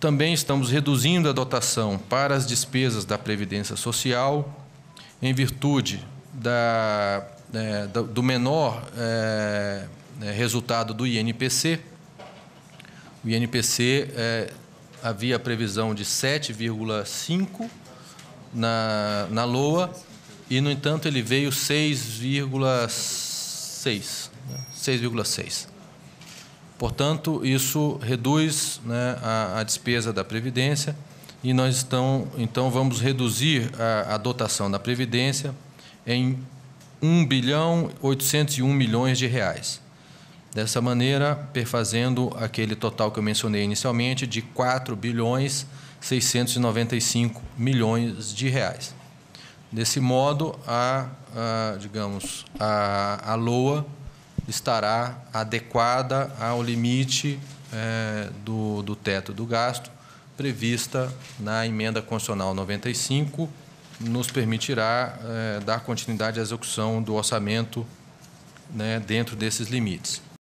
Também estamos reduzindo a dotação para as despesas da Previdência Social, em virtude da, é, do menor é, é, resultado do INPC. O INPC é, havia a previsão de 7,5 na, na LOA e, no entanto, ele veio 6,6. 6,6. Portanto, isso reduz né, a, a, despesa da Previdência e nós estamos, então vamos reduzir a, a dotação da Previdência em 1 bilhão 801 milhões de reais. Dessa maneira, perfazendo aquele total que eu mencionei inicialmente de 4 bilhões 695 milhões de reais. Desse modo, a, a digamos, a, a LOA estará adequada ao limite é, do, do teto do gasto prevista na emenda constitucional 95, nos permitirá é, dar continuidade à execução do orçamento né, dentro desses limites.